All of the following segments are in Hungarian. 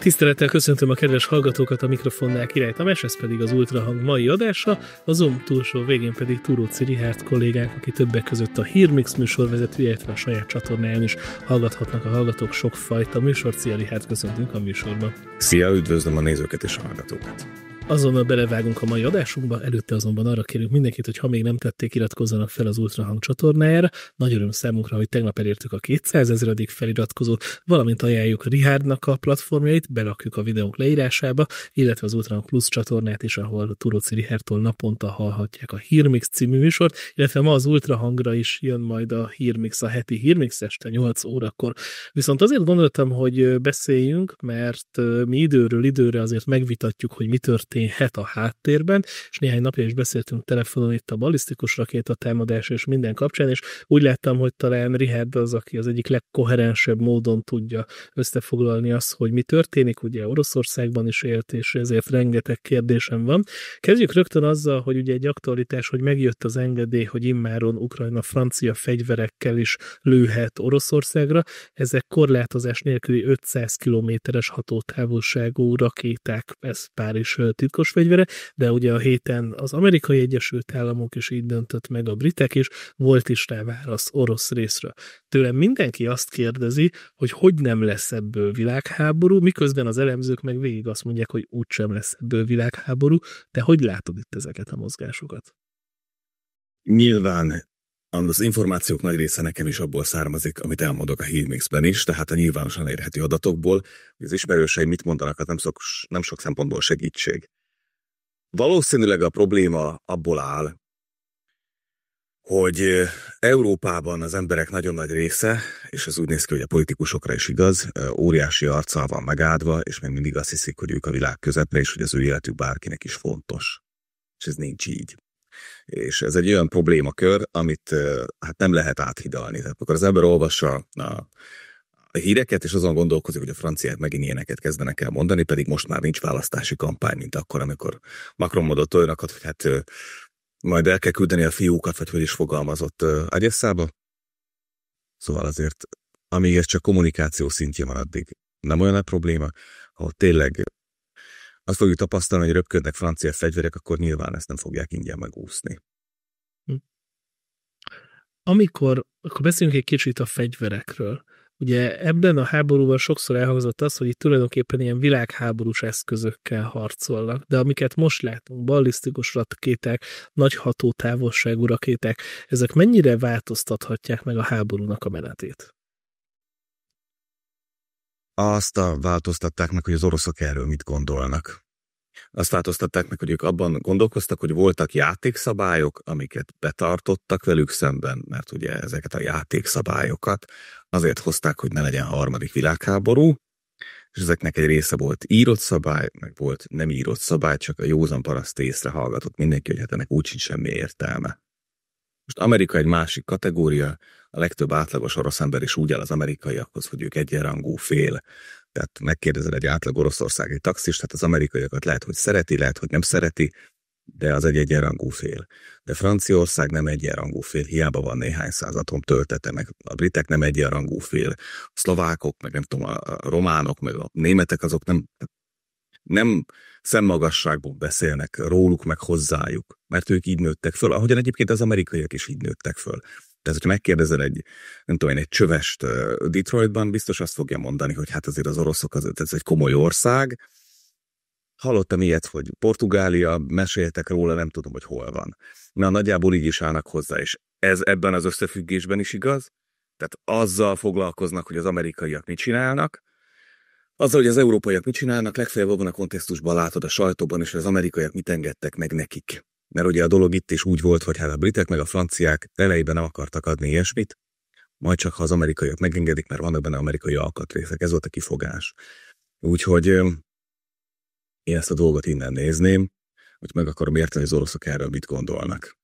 Tisztelettel köszöntöm a kedves hallgatókat a mikrofonnál Király Tamás, ez pedig az Ultrahang mai adása, a Zoom túlsó végén pedig Túróci Rihárt kollégánk, aki többek között a Hírmix műsorvezetője, illetve a saját csatornáján is hallgathatnak a hallgatók sokfajta műsor. Szia Rihárt, köszöntünk a műsorban. Szia, üdvözlöm a nézőket és a hallgatókat. Azonnal belevágunk a mai adásunkba, előtte azonban arra kérünk mindenkit, hogy ha még nem tették, iratkozzanak fel az Ultrahang csatornájára. Nagy öröm számunkra, hogy tegnap elértük a 200 ezeredik feliratkozót, valamint ajánljuk Rihárdnak a platformjait, belakjuk a videónk leírásába, illetve az Ultrahang Plus csatornát is, ahol a Turóci Rihártól naponta hallhatják a Hírmix című műsort, illetve ma az Ultrahangra is jön majd a Hírmix, a heti Hírmix este 8 órakor. Viszont azért gondoltam, hogy beszéljünk, mert mi időről időre azért megvitatjuk, hogy mi történt történhet a háttérben, és néhány napja is beszéltünk telefonon itt a balisztikus rakéta támadás és minden kapcsán, és úgy láttam, hogy talán Rihard az, aki az egyik legkoherensebb módon tudja összefoglalni azt, hogy mi történik, ugye Oroszországban is élt, és ezért rengeteg kérdésem van. Kezdjük rögtön azzal, hogy ugye egy aktualitás, hogy megjött az engedély, hogy immáron Ukrajna-francia fegyverekkel is lőhet Oroszországra. Ezek korlátozás nélküli 500 kilométeres hatótávolságú rakéták, ez Párizs titkos fegyvere, de ugye a héten az amerikai Egyesült Államok is így döntött meg a britek is, volt is rá válasz orosz részről. Tőlem mindenki azt kérdezi, hogy hogy nem lesz ebből világháború, miközben az elemzők meg végig azt mondják, hogy úgysem lesz ebből világháború. de hogy látod itt ezeket a mozgásokat? Nyilván az információk nagy része nekem is abból származik, amit elmondok a Hírmixben is, tehát a nyilvánosan érhető adatokból, hogy az ismerőseim mit mondanak, az hát nem sok, nem sok szempontból segítség. Valószínűleg a probléma abból áll, hogy Európában az emberek nagyon nagy része, és ez úgy néz ki, hogy a politikusokra is igaz, óriási arccal van megáldva, és még mindig azt hiszik, hogy ők a világ közepre, és hogy az ő életük bárkinek is fontos. És ez nincs így. És ez egy olyan problémakör, amit hát nem lehet áthidalni. Tehát akkor az ember olvassa a, a híreket, és azon gondolkozik, hogy a franciák megint ilyeneket kezdenek el mondani, pedig most már nincs választási kampány, mint akkor, amikor Macron mondott olyanokat, hogy hát majd el kell küldeni a fiúkat, vagy hogy is fogalmazott Agyesszába. Szóval azért, amíg ez csak kommunikáció szintje van addig, nem olyan a probléma, ha tényleg azt fogjuk tapasztalni, hogy röpködnek francia fegyverek, akkor nyilván ezt nem fogják ingyen megúszni. Hm. Amikor, akkor beszéljünk egy kicsit a fegyverekről. Ugye ebben a háborúban sokszor elhangzott az, hogy itt tulajdonképpen ilyen világháborús eszközökkel harcolnak, de amiket most látunk, ballisztikus rakéták, nagy hatótávolságú rakéták, ezek mennyire változtathatják meg a háborúnak a menetét? a változtatták meg, hogy az oroszok erről mit gondolnak. Azt változtatták meg, hogy ők abban gondolkoztak, hogy voltak játékszabályok, amiket betartottak velük szemben, mert ugye ezeket a játékszabályokat azért hozták, hogy ne legyen harmadik világháború, és ezeknek egy része volt írott szabály, meg volt nem írott szabály, csak a józan paraszt észre hallgatott mindenki, hogy hát ennek úgy sincs semmi értelme. Most Amerika egy másik kategória, a legtöbb átlagos orosz ember is úgy áll az amerikaiakhoz, hogy ők egyenrangú fél. Tehát megkérdezel egy átlag oroszországi taxis, tehát az amerikaiakat lehet, hogy szereti, lehet, hogy nem szereti, de az egy egyenrangú fél. De Franciaország nem egyenrangú fél, hiába van néhány száz atom töltete, meg a britek nem egyenrangú fél, a szlovákok, meg nem tudom, a románok, meg a németek azok nem, nem szemmagasságból beszélnek róluk, meg hozzájuk, mert ők így nőttek föl, ahogyan egyébként az amerikaiak is így nőttek föl. Tehát, hogyha megkérdezel egy, nem tudom én, egy csövest Detroitban, biztos azt fogja mondani, hogy hát azért az oroszok, az, ez egy komoly ország. Hallottam ilyet, hogy Portugália, meséltek róla, nem tudom, hogy hol van. Na, nagyjából így is állnak hozzá, és ez ebben az összefüggésben is igaz. Tehát azzal foglalkoznak, hogy az amerikaiak mit csinálnak, azzal, hogy az európaiak mit csinálnak, legfeljebb abban a kontextusban látod a sajtóban, és az amerikaiak mit engedtek meg nekik. Mert ugye a dolog itt is úgy volt, hogy hát a britek meg a franciák elejében nem akartak adni ilyesmit, majd csak ha az amerikaiak megengedik, mert vannak benne amerikai alkatrészek. Ez volt a kifogás. Úgyhogy én ezt a dolgot innen nézném, hogy meg akarom érteni, hogy az oroszok erről mit gondolnak.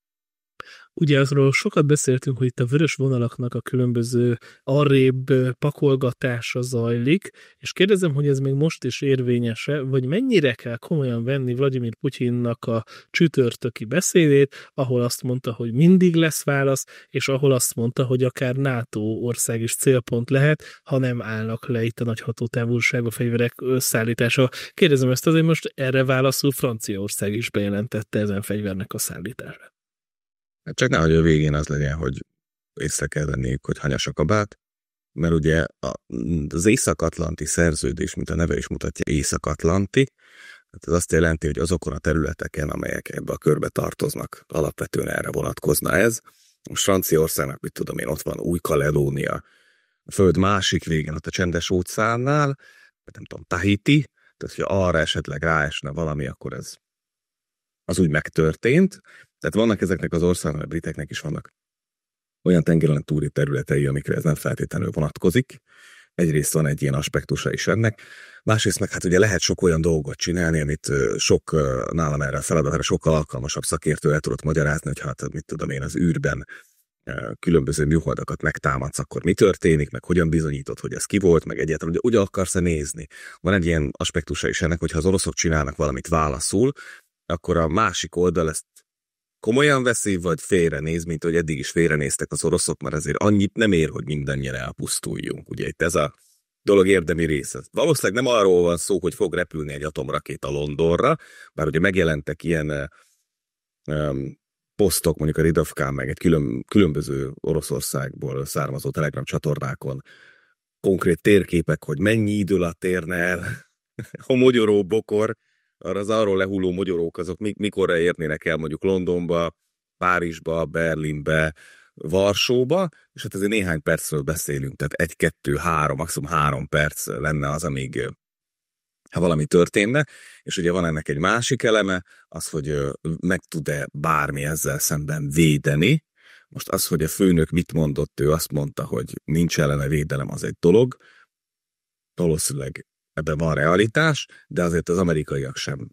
Ugye azról sokat beszéltünk, hogy itt a vörös vonalaknak a különböző arrébb pakolgatása zajlik, és kérdezem, hogy ez még most is érvényese, vagy mennyire kell komolyan venni Vladimir Putyinnak a csütörtöki beszédét, ahol azt mondta, hogy mindig lesz válasz, és ahol azt mondta, hogy akár NATO ország is célpont lehet, ha nem állnak le itt a nagy a fegyverek szállítása. Kérdezem ezt azért most, erre válaszul Franciaország is bejelentette ezen fegyvernek a szállítását. Hát csak nehogy a végén az legyen, hogy észre kell venniük, hogy hanyas a kabát, mert ugye az Észak-Atlanti szerződés, mint a neve is mutatja, Észak-Atlanti, tehát ez azt jelenti, hogy azokon a területeken, amelyek ebbe a körbe tartoznak, alapvetően erre vonatkozna ez. Most Franciaországnak, mit tudom én, ott van Új-Kaledónia, a föld másik végén, ott a csendes óceánnál, vagy nem tudom, Tahiti, tehát hogyha arra esetleg ráesne valami, akkor ez az úgy megtörtént, tehát vannak ezeknek az országnak, a briteknek is vannak olyan tengeren túri területei, amikre ez nem feltétlenül vonatkozik. Egyrészt van egy ilyen aspektusa is ennek, másrészt meg hát ugye lehet sok olyan dolgot csinálni, amit sok nálam erre a feladatra sokkal alkalmasabb szakértő el tudott magyarázni, hogy hát mit tudom én, az űrben különböző műholdakat megtámadsz, akkor mi történik, meg hogyan bizonyítod, hogy ez ki volt, meg egyáltalán, hogy ugye akarsz-e nézni. Van egy ilyen aspektusa is ennek, hogy ha az oroszok csinálnak valamit válaszul, akkor a másik oldal ezt Komolyan veszi, vagy félrenéz, mint hogy eddig is félrenéztek az oroszok, mert azért annyit nem ér, hogy mindannyian elpusztuljunk. Ugye itt ez a dolog érdemi része. Valószínűleg nem arról van szó, hogy fog repülni egy atomrakéta Londonra, bár ugye megjelentek ilyen um, posztok, mondjuk a Ridovkán, meg egy külön, különböző Oroszországból származó Telegram csatornákon konkrét térképek, hogy mennyi idő alatt érne el a mogyoró bokor az arról lehulló magyarok azok mikorra érnének el mondjuk Londonba, Párizsba, Berlinbe, Varsóba, és hát azért néhány percről beszélünk, tehát egy-kettő-három, maximum három perc lenne az, amíg ha valami történne, és ugye van ennek egy másik eleme, az, hogy meg tud-e bármi ezzel szemben védeni. Most az, hogy a főnök mit mondott, ő azt mondta, hogy nincs ellene védelem, az egy dolog. Valószínűleg ebben van realitás, de azért az amerikaiak sem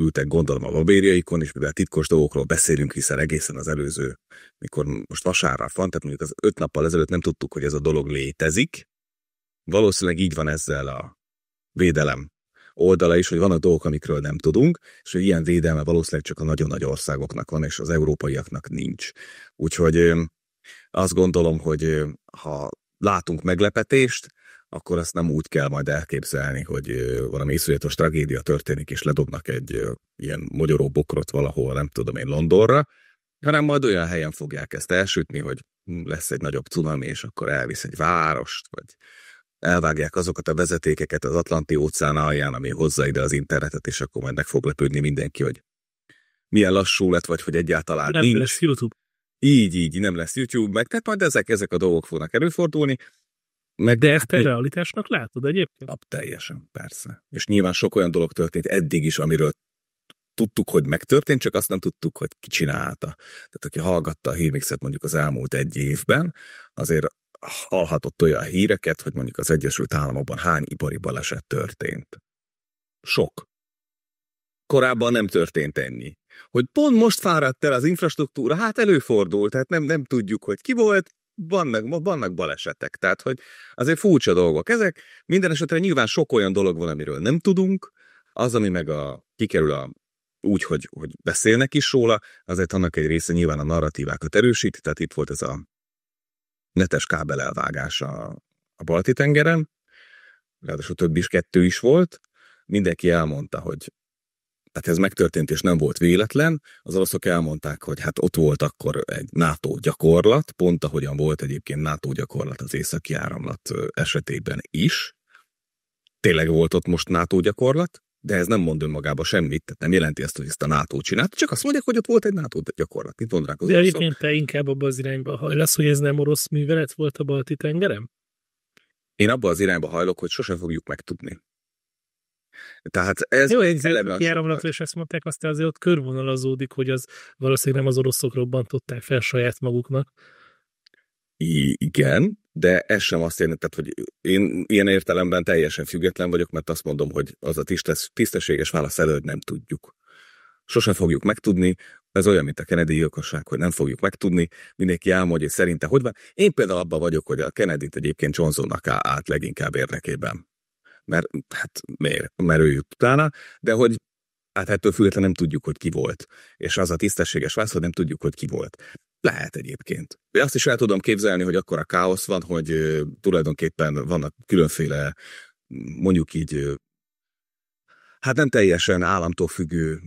ültek gondolom a babérjaikon, és mivel titkos dolgokról beszélünk, hiszen egészen az előző, mikor most vasárnap van, tehát mondjuk az öt nappal ezelőtt nem tudtuk, hogy ez a dolog létezik. Valószínűleg így van ezzel a védelem oldala is, hogy van a dolgok, amikről nem tudunk, és hogy ilyen védelme valószínűleg csak a nagyon nagy országoknak van, és az európaiaknak nincs. Úgyhogy azt gondolom, hogy ha látunk meglepetést, akkor azt nem úgy kell majd elképzelni, hogy valami iszonyatos tragédia történik, és ledobnak egy ilyen magyaró bokrot valahol, nem tudom én, Londonra, hanem majd olyan helyen fogják ezt elsütni, hogy hm, lesz egy nagyobb cunami, és akkor elvisz egy várost, vagy elvágják azokat a vezetékeket az Atlanti óceán alján, ami hozza ide az internetet, és akkor majd meg fog lepődni mindenki, hogy milyen lassú lett, vagy hogy egyáltalán nem nincs. lesz YouTube. Így, így, nem lesz YouTube, meg tehát majd ezek, ezek a dolgok fognak előfordulni, meg de ezt te realitásnak látod egyébként? Na, teljesen, persze. És nyilván sok olyan dolog történt eddig is, amiről tudtuk, hogy megtörtént, csak azt nem tudtuk, hogy ki csinálta. Tehát aki hallgatta a hírmixet mondjuk az elmúlt egy évben, azért hallhatott olyan híreket, hogy mondjuk az Egyesült Államokban hány ipari baleset történt. Sok. Korábban nem történt ennyi. Hogy pont most fáradt el az infrastruktúra, hát előfordult, tehát nem, nem tudjuk, hogy ki volt, vannak, vannak balesetek, tehát hogy azért furcsa dolgok ezek. Minden esetre nyilván sok olyan dolog van, amiről nem tudunk, az, ami meg a, kikerül a úgy, hogy, hogy beszélnek is róla, azért annak egy része nyilván a narratívákat erősít, tehát itt volt ez a netes kábel a a balti tengeren, ráadásul több is, kettő is volt, mindenki elmondta, hogy tehát ez megtörtént, és nem volt véletlen. Az oroszok elmondták, hogy hát ott volt akkor egy NATO gyakorlat, pont ahogyan volt egyébként NATO gyakorlat az északi áramlat esetében is. Tényleg volt ott most NATO gyakorlat, de ez nem mond önmagába semmit, tehát nem jelenti azt, hogy ezt a NATO csinált, csak azt mondják, hogy ott volt egy NATO gyakorlat. Itt mondanák az De egyébként te inkább abba az irányba hajlasz, hogy ez nem orosz művelet volt a balti tengerem? Én abba az irányba hajlok, hogy sosem fogjuk megtudni. Tehát ez Jó, egy járamlatra is ezt mondták, aztán azért ott körvonalazódik, hogy az valószínűleg nem az oroszok robbantották fel saját maguknak. Igen, de ez sem azt jelenti, tehát, hogy én ilyen értelemben teljesen független vagyok, mert azt mondom, hogy az a tisztes, tisztességes válasz előtt nem tudjuk. Sosem fogjuk megtudni, ez olyan, mint a Kennedy gyilkosság, hogy nem fogjuk megtudni, mindenki elmondja, hogy szerinte hogy van. Én például abban vagyok, hogy a Kennedy-t egyébként Johnsonnak át leginkább érdekében mert hát miért, mert ő jut utána, de hogy hát ettől függetlenül nem tudjuk, hogy ki volt. És az a tisztességes válasz, hogy nem tudjuk, hogy ki volt. Lehet egyébként. Azt is el tudom képzelni, hogy akkor a káosz van, hogy tulajdonképpen vannak különféle, mondjuk így, hát nem teljesen államtól függő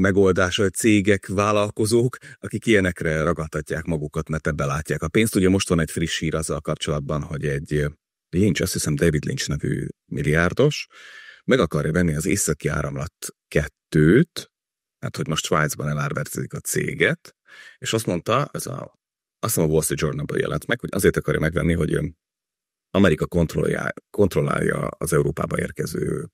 megoldása, hogy cégek, vállalkozók, akik ilyenekre ragadtatják magukat, mert ebbe látják a pénzt. Ugye most van egy friss hír azzal kapcsolatban, hogy egy Lynch, azt hiszem David Lynch nevű milliárdos, meg akarja venni az északi áramlat kettőt, hát hogy most Svájcban elárvertezik a céget, és azt mondta, ez a, azt hiszem a Wall Street Journalban jelent meg, hogy azért akarja megvenni, hogy Amerika kontrollálja, kontrollálja az Európába érkező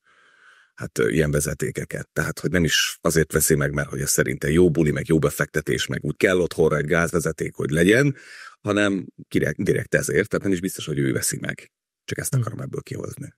hát ilyen vezetékeket. Tehát, hogy nem is azért veszi meg, mert hogy ez szerinte jó buli, meg jó befektetés, meg úgy kell otthonra egy gázvezeték, hogy legyen, hanem direkt, direkt ezért, tehát nem is biztos, hogy ő veszi meg. Csak ezt akarom ebből kihozni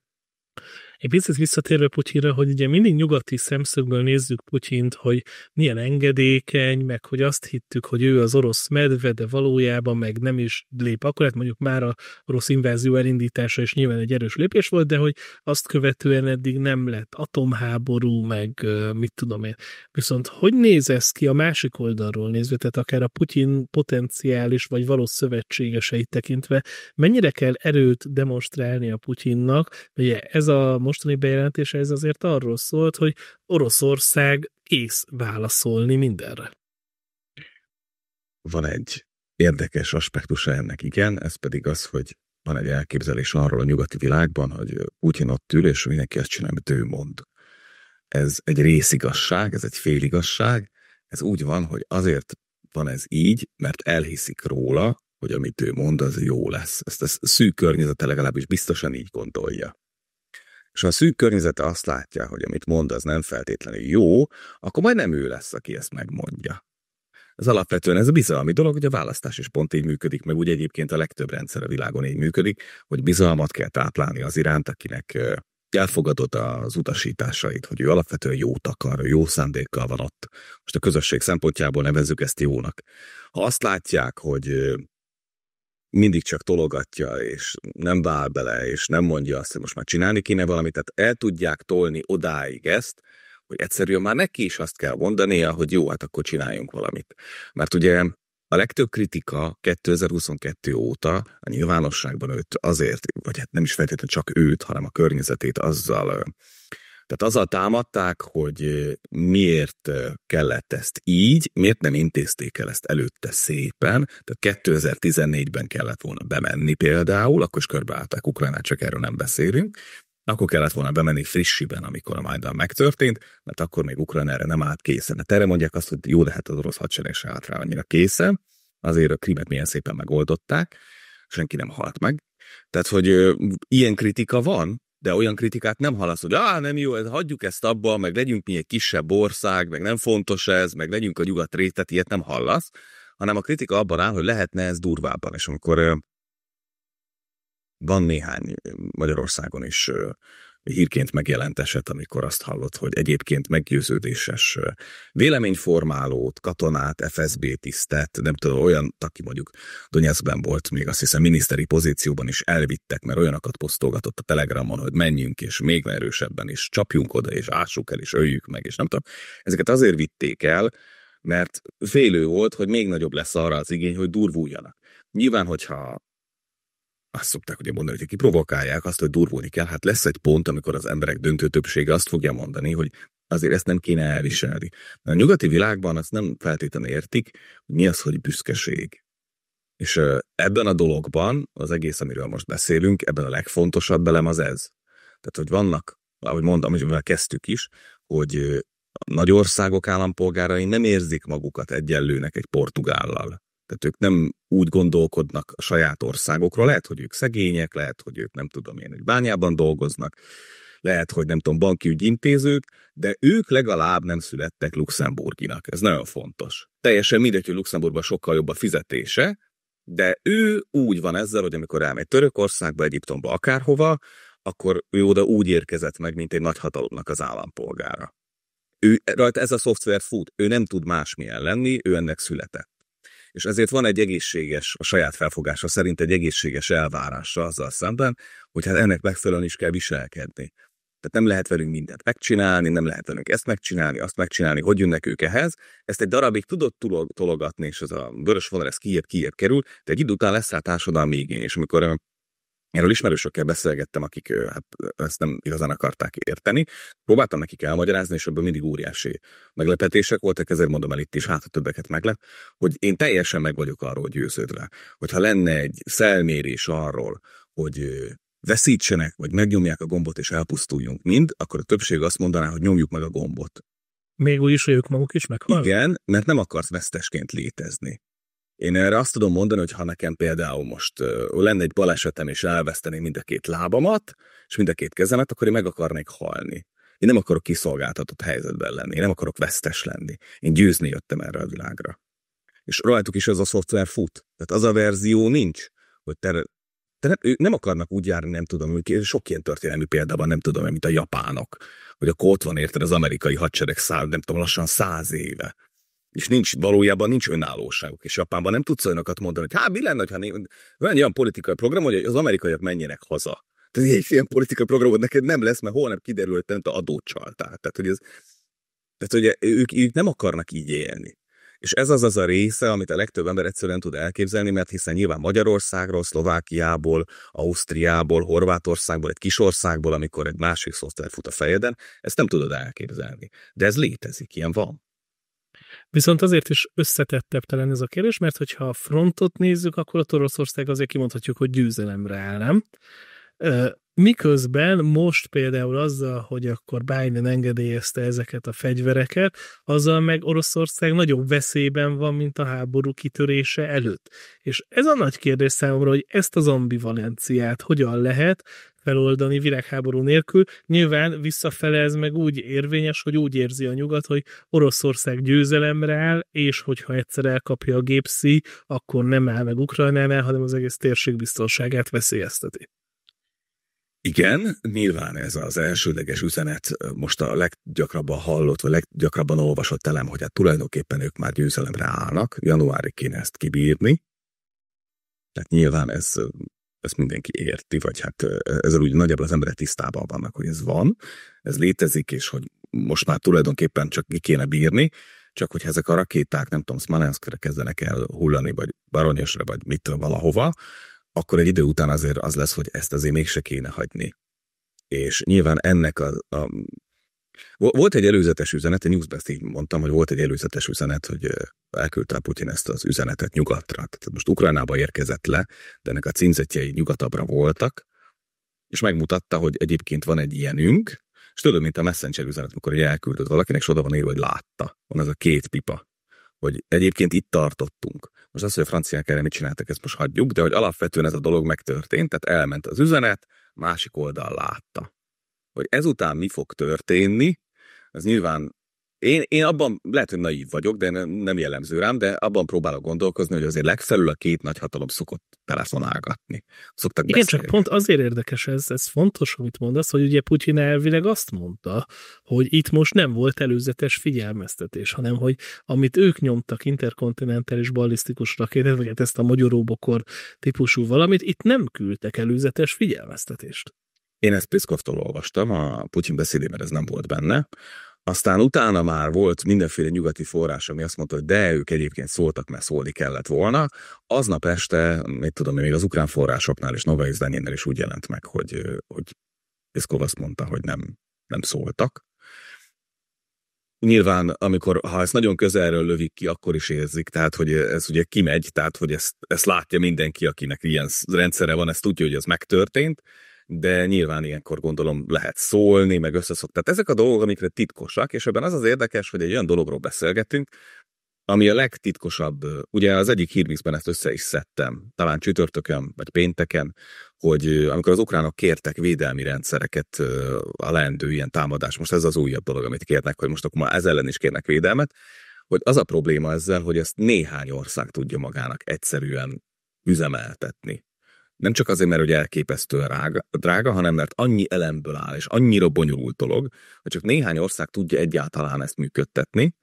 egy picit visszatérve Putyinra, hogy ugye mindig nyugati szemszögből nézzük Putyint, hogy milyen engedékeny, meg hogy azt hittük, hogy ő az orosz medve, de valójában meg nem is lép akkor, hát mondjuk már a orosz invázió elindítása is nyilván egy erős lépés volt, de hogy azt követően eddig nem lett atomháború, meg mit tudom én. Viszont hogy néz ez ki a másik oldalról nézve, tehát akár a Putyin potenciális vagy valós szövetségeseit tekintve, mennyire kell erőt demonstrálni a Putyinnak, ugye ez a mostani bejelentése ez azért arról szólt, hogy Oroszország kész válaszolni mindenre. Van egy érdekes aspektusa ennek, igen, ez pedig az, hogy van egy elképzelés arról a nyugati világban, hogy Putyin ott ül, és mindenki azt csinál, amit ő mond. Ez egy részigazság, ez egy féligasság, ez úgy van, hogy azért van ez így, mert elhiszik róla, hogy amit ő mond, az jó lesz. Ezt a szűk környezete legalábbis biztosan így gondolja és ha a szűk környezete azt látja, hogy amit mond, az nem feltétlenül jó, akkor majd nem ő lesz, aki ezt megmondja. Ez alapvetően ez a bizalmi dolog, hogy a választás is pont így működik, meg úgy egyébként a legtöbb rendszer a világon így működik, hogy bizalmat kell táplálni az iránt, akinek elfogadott az utasításait, hogy ő alapvetően jót akar, jó szándékkal van ott. Most a közösség szempontjából nevezzük ezt jónak. Ha azt látják, hogy mindig csak tologatja, és nem váll bele, és nem mondja azt, hogy most már csinálni kéne valamit, tehát el tudják tolni odáig ezt, hogy egyszerűen már neki is azt kell mondania, hogy jó, hát akkor csináljunk valamit. Mert ugye a legtöbb kritika 2022 óta a nyilvánosságban őt azért, vagy hát nem is feltétlenül csak őt, hanem a környezetét azzal tehát azzal támadták, hogy miért kellett ezt így, miért nem intézték el ezt előtte szépen. Tehát 2014-ben kellett volna bemenni például, akkor is körbeállták Ukrajnát, csak erről nem beszélünk. Akkor kellett volna bemenni frissiben, amikor a Majdan megtörtént, mert akkor még Ukrajna erre nem állt készen. Hát erre mondják azt, hogy jó, de hát az orosz hadsereg se állt rá annyira készen. Azért a krimet milyen szépen megoldották, senki nem halt meg. Tehát, hogy ilyen kritika van, de olyan kritikát nem hallasz, hogy ah nem jó, ez, hagyjuk ezt abba, meg legyünk mi egy kisebb ország, meg nem fontos ez, meg legyünk a nyugat rétet, ilyet nem hallasz, hanem a kritika abban áll, hogy lehetne ez durvábban, és amikor van néhány Magyarországon is hírként megjelent eset, amikor azt hallott, hogy egyébként meggyőződéses véleményformálót, katonát, FSB tisztet, nem tudom, olyan, aki mondjuk Donetskben volt, még azt hiszem miniszteri pozícióban is elvittek, mert olyanokat posztolgatott a Telegramon, hogy menjünk, és még erősebben, is csapjunk oda, és ássuk el, és öljük meg, és nem tudom. Ezeket azért vitték el, mert félő volt, hogy még nagyobb lesz arra az igény, hogy durvuljanak. Nyilván, hogyha azt szokták ugye mondani, hogy ki provokálják azt, hogy durvulni kell, hát lesz egy pont, amikor az emberek döntő többsége azt fogja mondani, hogy azért ezt nem kéne elviselni. A nyugati világban azt nem feltétlenül értik, hogy mi az, hogy büszkeség. És ebben a dologban, az egész, amiről most beszélünk, ebben a legfontosabb elem az ez. Tehát, hogy vannak, ahogy mondtam, amivel kezdtük is, hogy a nagy országok állampolgárai nem érzik magukat egyenlőnek egy portugállal. Tehát ők nem úgy gondolkodnak a saját országokról, lehet, hogy ők szegények, lehet, hogy ők nem tudom én, hogy bányában dolgoznak, lehet, hogy nem tudom, banki ügyintézők, de ők legalább nem születtek luxemburginak. Ez nagyon fontos. Teljesen mindegy, hogy Luxemburgban sokkal jobb a fizetése, de ő úgy van ezzel, hogy amikor elmegy Törökországba, Egyiptomba, akárhova, akkor ő oda úgy érkezett meg, mint egy hatalomnak az állampolgára. Ő, rajta ez a szoftver fut, ő nem tud másmilyen lenni, ő ennek született és ezért van egy egészséges, a saját felfogása szerint egy egészséges elvárása azzal szemben, hogy hát ennek megfelelően is kell viselkedni. Tehát nem lehet velünk mindent megcsinálni, nem lehet velünk ezt megcsinálni, azt megcsinálni, hogy jönnek ők ehhez. Ezt egy darabig tudod tologatni, és ez a vörös vonal, ez kiebb, kiebb kerül, de egy idő után lesz rá társadalmi igény, és amikor Erről ismerősökkel beszélgettem, akik hát, ezt nem igazán akarták érteni. Próbáltam nekik elmagyarázni, és ebből mindig óriási meglepetések voltak, ezért mondom el itt is, hát a többeket meglep, hogy én teljesen meg vagyok arról győződve, hogyha lenne egy szelmérés arról, hogy veszítsenek, vagy megnyomják a gombot, és elpusztuljunk mind, akkor a többség azt mondaná, hogy nyomjuk meg a gombot. Még úgy is, hogy ők maguk is meghal? Igen, mert nem akarsz vesztesként létezni. Én erre azt tudom mondani, hogy ha nekem például most lenne egy balesetem, és elveszteném mind a két lábamat, és mind a két kezemet, akkor én meg akarnék halni. Én nem akarok kiszolgáltatott helyzetben lenni, én nem akarok vesztes lenni. Én győzni jöttem erre a világra. És rajtuk is ez a szoftver fut. Tehát az a verzió nincs, hogy te, te nem, ők nem akarnak úgy járni, nem tudom, hogy sok ilyen történelmi példában nem tudom, mint a japánok, hogy a ott van érted az amerikai hadsereg száll, nem tudom, lassan száz éve és nincs, valójában nincs önállóságuk. És Japánban nem tudsz olyanokat mondani, hogy hát mi lenne, ha van egy olyan politikai program, hogy az amerikaiak menjenek haza. Tehát egy ilyen politikai programod neked nem lesz, mert holnap kiderül, hogy te adót csaltál. Tehát, hogy, ez, tehát, hogy ők, ők nem akarnak így élni. És ez az az a része, amit a legtöbb ember egyszerűen tud elképzelni, mert hiszen nyilván Magyarországról, Szlovákiából, Ausztriából, Horvátországból, egy kis országból, amikor egy másik szoftver fut a fejeden, ezt nem tudod elképzelni. De ez létezik, ilyen van. Viszont azért is összetettebb talán ez a kérdés, mert hogyha a frontot nézzük, akkor a Oroszország azért kimondhatjuk, hogy győzelemre áll, nem? Miközben most például azzal, hogy akkor Biden engedélyezte ezeket a fegyvereket, azzal meg Oroszország nagyobb veszélyben van, mint a háború kitörése előtt. És ez a nagy kérdés számomra, hogy ezt az ambivalenciát hogyan lehet feloldani világháború nélkül. Nyilván visszafele ez meg úgy érvényes, hogy úgy érzi a nyugat, hogy Oroszország győzelemre áll, és hogyha egyszer elkapja a gépszi, akkor nem áll meg Ukrajnánál, hanem az egész térség biztonságát veszélyezteti. Igen, nyilván ez az elsődleges üzenet most a leggyakrabban hallott, vagy leggyakrabban olvasott elem, hogy hát tulajdonképpen ők már győzelemre állnak, januári kéne ezt kibírni. Tehát nyilván ez ezt mindenki érti, vagy hát ezzel úgy nagyjából az emberek tisztában vannak, hogy ez van, ez létezik, és hogy most már tulajdonképpen csak ki kéne bírni, csak hogy ezek a rakéták, nem tudom, Smolenskre kezdenek el hullani, vagy Baronyosra, vagy mit valahova, akkor egy idő után azért az lesz, hogy ezt azért mégse kéne hagyni. És nyilván ennek a, a volt egy előzetes üzenet, a Newsbest így mondtam, hogy volt egy előzetes üzenet, hogy elküldte Putin ezt az üzenetet nyugatra. Tehát most Ukrajnába érkezett le, de ennek a cínzetjei nyugatabbra voltak, és megmutatta, hogy egyébként van egy ilyenünk, és tudod, mint a messenger üzenet, amikor elküldött valakinek, és oda van írva, hogy látta. Van ez a két pipa, hogy egyébként itt tartottunk. Most az, hogy a franciák erre mit csináltak, ezt most hagyjuk, de hogy alapvetően ez a dolog megtörtént, tehát elment az üzenet, másik oldal látta hogy ezután mi fog történni, az nyilván én, én abban, lehet, hogy naív vagyok, de nem, jellemző rám, de abban próbálok gondolkozni, hogy azért legfelül a két hatalom szokott telefonálgatni. Szoktak Igen, csak pont azért érdekes ez, ez fontos, amit mondasz, hogy ugye Putyin elvileg azt mondta, hogy itt most nem volt előzetes figyelmeztetés, hanem hogy amit ők nyomtak interkontinentális ballisztikus rakétát, vagy hát ezt a magyaróbokor típusú valamit, itt nem küldtek előzetes figyelmeztetést. Én ezt Piszkovtól olvastam, a Putyin beszédében mert ez nem volt benne, aztán utána már volt mindenféle nyugati forrás, ami azt mondta, hogy de ők egyébként szóltak, mert szólni kellett volna. Aznap este, mit tudom, még az ukrán forrásoknál és Novai Zenénél is úgy jelent meg, hogy, hogy Piszkov azt mondta, hogy nem, nem szóltak. Nyilván, amikor, ha ezt nagyon közelről lövik ki, akkor is érzik, tehát, hogy ez ugye kimegy, tehát, hogy ezt, ezt látja mindenki, akinek ilyen rendszere van, ezt tudja, hogy ez megtörtént de nyilván ilyenkor gondolom lehet szólni, meg összeszok. Tehát ezek a dolgok, amikre titkosak, és ebben az az érdekes, hogy egy olyan dologról beszélgetünk, ami a legtitkosabb, ugye az egyik hírmixben ezt össze is szedtem, talán csütörtökön vagy pénteken, hogy amikor az ukránok kértek védelmi rendszereket a leendő ilyen támadás, most ez az újabb dolog, amit kérnek, hogy most akkor már ez ellen is kérnek védelmet, hogy az a probléma ezzel, hogy ezt néhány ország tudja magának egyszerűen üzemeltetni. Nem csak azért, mert hogy elképesztő rága, drága, hanem mert annyi elemből áll, és annyira bonyolult dolog, hogy csak néhány ország tudja egyáltalán ezt működtetni,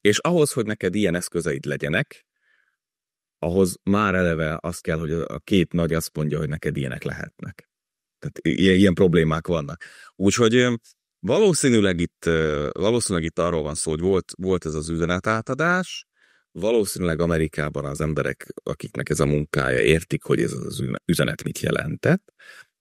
és ahhoz, hogy neked ilyen eszközeid legyenek, ahhoz már eleve az kell, hogy a két nagy azt mondja, hogy neked ilyenek lehetnek. Tehát ilyen, ilyen problémák vannak. Úgyhogy valószínűleg itt, valószínűleg itt arról van szó, hogy volt, volt ez az üzenetátadás, valószínűleg Amerikában az emberek, akiknek ez a munkája értik, hogy ez az üzenet mit jelentett,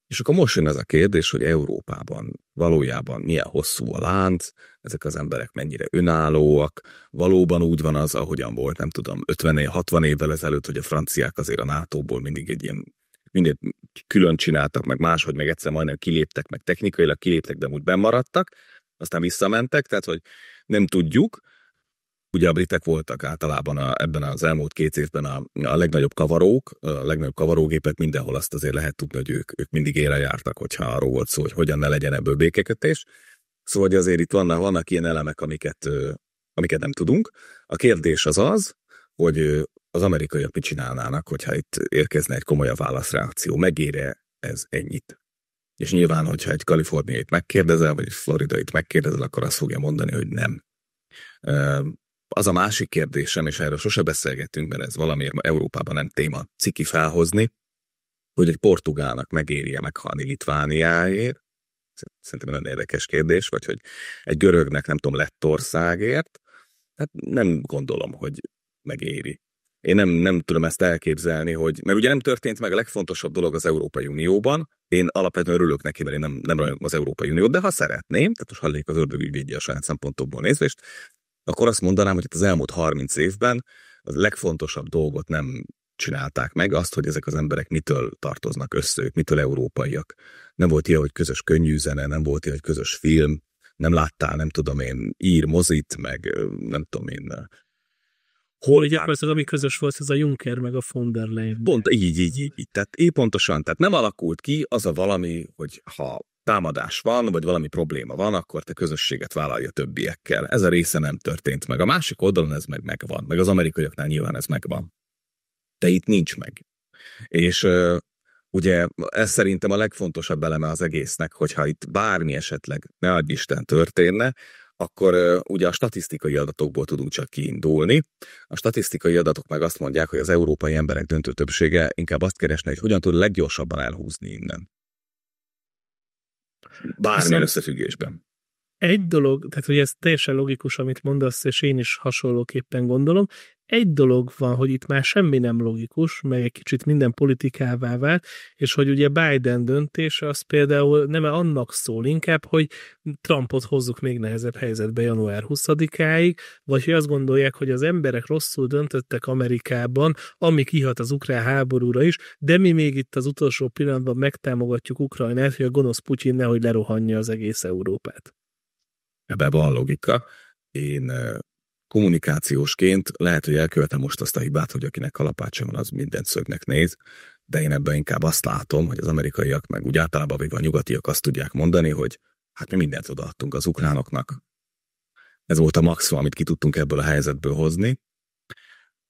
és akkor most jön ez a kérdés, hogy Európában valójában milyen hosszú a lánc, ezek az emberek mennyire önállóak, valóban úgy van az, ahogyan volt, nem tudom, 50-60 évvel ezelőtt, hogy a franciák azért a NATO-ból mindig egy ilyen mindig külön csináltak, meg máshogy, meg egyszer majdnem kiléptek, meg technikailag kiléptek, de úgy bemaradtak, aztán visszamentek, tehát hogy nem tudjuk, Ugye a britek voltak általában a, ebben az elmúlt két évben a, a legnagyobb kavarók, a legnagyobb kavarógépek mindenhol azt azért lehet tudni, hogy ők, ők mindig ére jártak, hogyha arról volt szó, hogy hogyan ne legyen ebből békekötés. Szóval hogy azért itt vannak, vannak ilyen elemek, amiket, amiket nem tudunk. A kérdés az az, hogy az amerikaiak mit csinálnának, hogyha itt érkezne egy komolyabb válaszreakció. Megére ez ennyit? És nyilván, hogyha egy kaliforniait megkérdezel, vagy egy floridait megkérdezel, akkor azt fogja mondani, hogy nem. Az a másik kérdésem, és erről sose beszélgettünk, mert ez valamiért Európában nem téma ciki felhozni, hogy egy portugálnak megéri-e meghalni Litvániáért, szerintem nagyon érdekes kérdés, vagy hogy egy görögnek, nem tudom, országért, hát nem gondolom, hogy megéri. Én nem, nem tudom ezt elképzelni, hogy, mert ugye nem történt meg a legfontosabb dolog az Európai Unióban, én alapvetően örülök neki, mert én nem, nem az Európai Uniót, de ha szeretném, tehát most hallék az ördög ügyvédje a saját szempontokból nézve, és akkor azt mondanám, hogy az elmúlt 30 évben a legfontosabb dolgot nem csinálták meg, azt, hogy ezek az emberek mitől tartoznak össze, ők mitől európaiak. Nem volt ilyen, hogy közös zene, nem volt ilyen, hogy közös film, nem láttál, nem tudom én, ír mozit, meg nem tudom én, Hol ugye az, ami közös volt, ez a Juncker meg a von der Leyen. Pont így, így, így, Tehát épp pontosan, tehát nem alakult ki az a valami, hogy ha támadás van, vagy valami probléma van, akkor te közösséget vállalja többiekkel. Ez a része nem történt meg. A másik oldalon ez meg megvan, meg az amerikaiaknál nyilván ez megvan. De itt nincs meg. És ugye ez szerintem a legfontosabb eleme az egésznek, hogyha itt bármi esetleg, ne adj Isten, történne, akkor uh, ugye a statisztikai adatokból tudunk csak kiindulni. A statisztikai adatok meg azt mondják, hogy az európai emberek döntő többsége inkább azt keresne, hogy hogyan tud leggyorsabban elhúzni innen. Bármilyen Viszont összefüggésben. Egy dolog, tehát hogy ez teljesen logikus, amit mondasz, és én is hasonlóképpen gondolom, egy dolog van, hogy itt már semmi nem logikus, meg egy kicsit minden politikává vált, és hogy ugye Biden döntése az például nem annak szól inkább, hogy Trumpot hozzuk még nehezebb helyzetbe január 20-áig, vagy hogy azt gondolják, hogy az emberek rosszul döntöttek Amerikában, ami kihat az ukrán háborúra is, de mi még itt az utolsó pillanatban megtámogatjuk Ukrajnát, hogy a gonosz Putyin nehogy lerohanja az egész Európát. Ebben van logika. Én kommunikációsként lehet, hogy elkövetem most azt a hibát, hogy akinek kalapácsa van, az mindent szögnek néz, de én ebben inkább azt látom, hogy az amerikaiak, meg úgy általában végül a nyugatiak azt tudják mondani, hogy hát mi mindent odaadtunk az ukránoknak. Ez volt a maximum, amit ki tudtunk ebből a helyzetből hozni.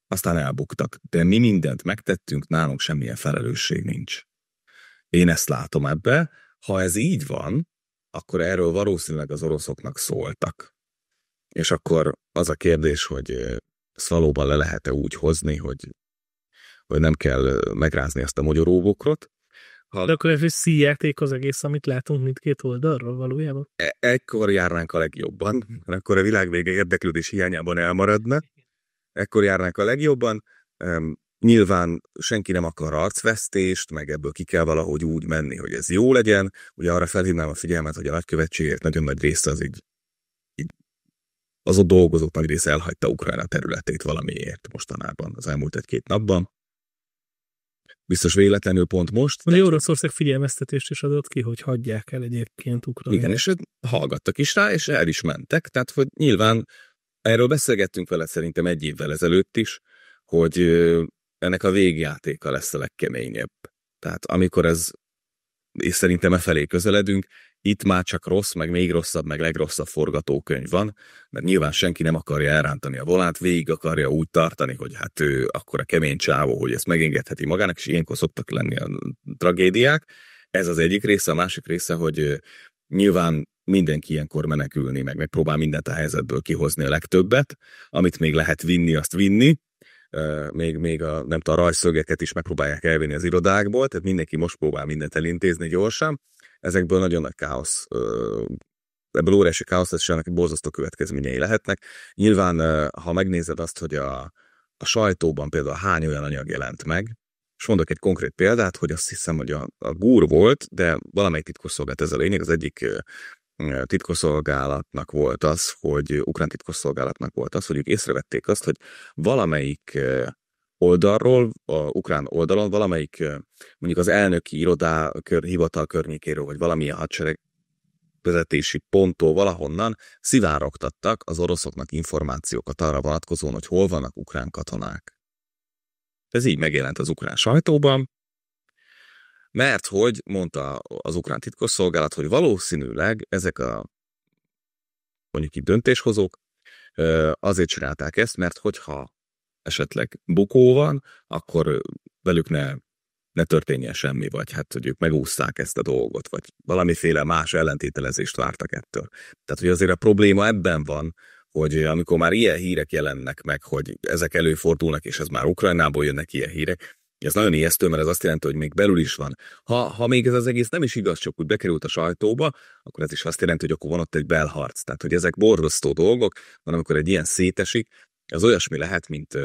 Aztán elbuktak. De mi mindent megtettünk, nálunk semmilyen felelősség nincs. Én ezt látom ebbe. Ha ez így van, akkor erről valószínűleg az oroszoknak szóltak és akkor az a kérdés, hogy ezt valóban le lehet-e úgy hozni, hogy, hogy nem kell megrázni ezt a mogyoróbokrot. Ha... De akkor ez szíjáték az egész, amit látunk mindkét oldalról valójában? E- ekkor járnánk a legjobban, mert akkor a világvége érdeklődés hiányában elmaradna. Ekkor járnánk a legjobban. Um, nyilván senki nem akar arcvesztést, meg ebből ki kell valahogy úgy menni, hogy ez jó legyen. Ugye arra felhívnám a figyelmet, hogy a nagykövetségek nagyon nagy része az így az a dolgozók nagy része elhagyta Ukrajna területét valamiért mostanában, az elmúlt egy-két napban. Biztos véletlenül pont most. De... Oroszország figyelmeztetést is adott ki, hogy hagyják el egyébként Ukrajnát. Igen, és hallgattak is rá, és el is mentek. Tehát, hogy nyilván erről beszélgettünk vele szerintem egy évvel ezelőtt is, hogy ennek a végjátéka lesz a legkeményebb. Tehát amikor ez és szerintem e felé közeledünk, itt már csak rossz, meg még rosszabb, meg legrosszabb forgatókönyv van, mert nyilván senki nem akarja elrántani a volánt, végig akarja úgy tartani, hogy hát ő akkor a kemény csávó, hogy ezt megengedheti magának, és ilyenkor szoktak lenni a tragédiák. Ez az egyik része, a másik része, hogy nyilván mindenki ilyenkor menekülni, meg megpróbál mindent a helyzetből kihozni a legtöbbet, amit még lehet vinni, azt vinni, még, még a, nem tudom, a rajszögeket is megpróbálják elvinni az irodákból, tehát mindenki most próbál mindent elintézni gyorsan. Ezekből nagyon nagy káosz ebből óriási káosz és ennek borzasztó következményei lehetnek. Nyilván, ha megnézed azt, hogy a, a sajtóban például hány olyan anyag jelent meg, és mondok egy konkrét példát, hogy azt hiszem, hogy a, a gúr volt, de valamelyik titkosszolgált ez a lényeg, az egyik titkosszolgálatnak volt az, hogy ukrán titkosszolgálatnak volt az, hogy ők észrevették azt, hogy valamelyik oldalról, a ukrán oldalon valamelyik mondjuk az elnöki irodá kör, hivatal környékéről, vagy valamilyen hadsereg vezetési ponttól valahonnan szivárogtattak az oroszoknak információkat arra vonatkozóan, hogy hol vannak ukrán katonák. Ez így megjelent az ukrán sajtóban, mert hogy mondta az ukrán titkosszolgálat, hogy valószínűleg ezek a mondjuk itt döntéshozók azért csinálták ezt, mert hogyha esetleg bukó van, akkor velük ne, ne történjen semmi, vagy hát, hogy ők megúszták ezt a dolgot, vagy valamiféle más ellentételezést vártak ettől. Tehát, hogy azért a probléma ebben van, hogy amikor már ilyen hírek jelennek meg, hogy ezek előfordulnak, és ez már Ukrajnából jönnek ilyen hírek, ez nagyon ijesztő, mert ez azt jelenti, hogy még belül is van. Ha, ha még ez az egész nem is igaz, csak úgy bekerült a sajtóba, akkor ez is azt jelenti, hogy akkor van ott egy belharc. Tehát, hogy ezek borzasztó dolgok, van amikor egy ilyen szétesik, ez olyasmi lehet, mint